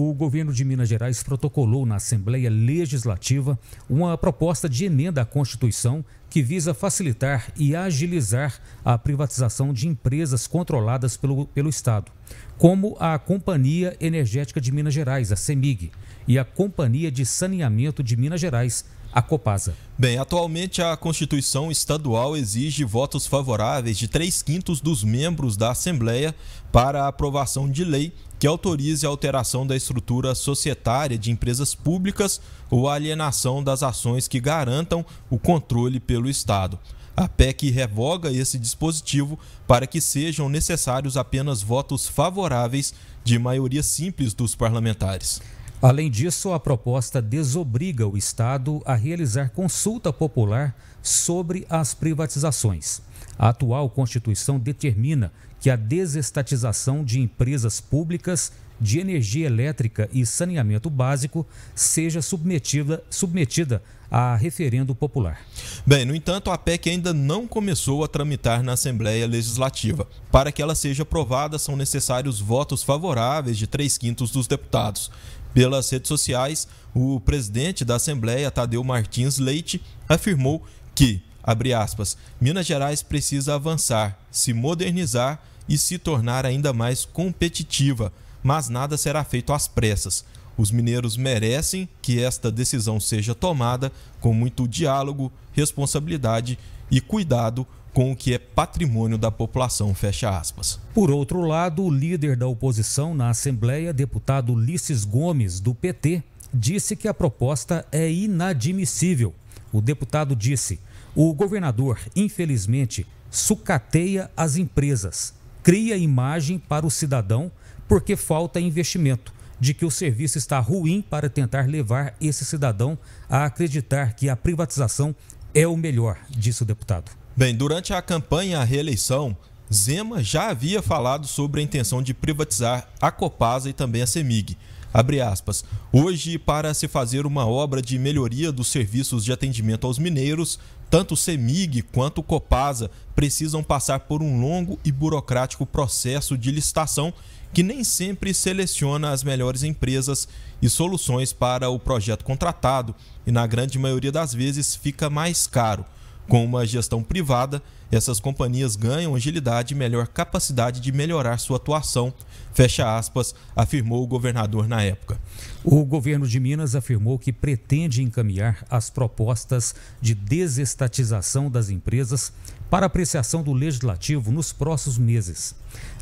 o governo de Minas Gerais protocolou na Assembleia Legislativa uma proposta de emenda à Constituição que visa facilitar e agilizar a privatização de empresas controladas pelo, pelo Estado, como a Companhia Energética de Minas Gerais, a CEMIG, e a Companhia de Saneamento de Minas Gerais, a Copasa? Bem, atualmente a Constituição Estadual exige votos favoráveis de três quintos dos membros da Assembleia para a aprovação de lei que autorize a alteração da estrutura societária de empresas públicas ou a alienação das ações que garantam o controle pelo Estado. A PEC revoga esse dispositivo para que sejam necessários apenas votos favoráveis de maioria simples dos parlamentares. Além disso, a proposta desobriga o Estado a realizar consulta popular sobre as privatizações. A atual Constituição determina que a desestatização de empresas públicas de energia elétrica e saneamento básico seja submetida, submetida a referendo popular. Bem, no entanto, a PEC ainda não começou a tramitar na Assembleia Legislativa. Para que ela seja aprovada, são necessários votos favoráveis de três quintos dos deputados. Pelas redes sociais, o presidente da Assembleia, Tadeu Martins Leite, afirmou que, abre aspas, Minas Gerais precisa avançar, se modernizar e se tornar ainda mais competitiva, mas nada será feito às pressas. Os mineiros merecem que esta decisão seja tomada com muito diálogo, responsabilidade e cuidado com o que é patrimônio da população, fecha aspas. Por outro lado, o líder da oposição na Assembleia, deputado Ulisses Gomes, do PT, disse que a proposta é inadmissível. O deputado disse: "O governador, infelizmente, sucateia as empresas, cria imagem para o cidadão porque falta investimento de que o serviço está ruim para tentar levar esse cidadão a acreditar que a privatização é o melhor, disse o deputado. Bem, durante a campanha à reeleição, Zema já havia falado sobre a intenção de privatizar a Copasa e também a Semig. Abre aspas. Hoje, para se fazer uma obra de melhoria dos serviços de atendimento aos mineiros, tanto o CEMIG quanto o Copasa precisam passar por um longo e burocrático processo de licitação que nem sempre seleciona as melhores empresas e soluções para o projeto contratado e, na grande maioria das vezes, fica mais caro. Com uma gestão privada, essas companhias ganham agilidade e melhor capacidade de melhorar sua atuação, fecha aspas, afirmou o governador na época. O governo de Minas afirmou que pretende encaminhar as propostas de desestatização das empresas para apreciação do legislativo nos próximos meses.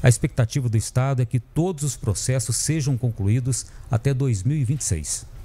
A expectativa do Estado é que todos os processos sejam concluídos até 2026.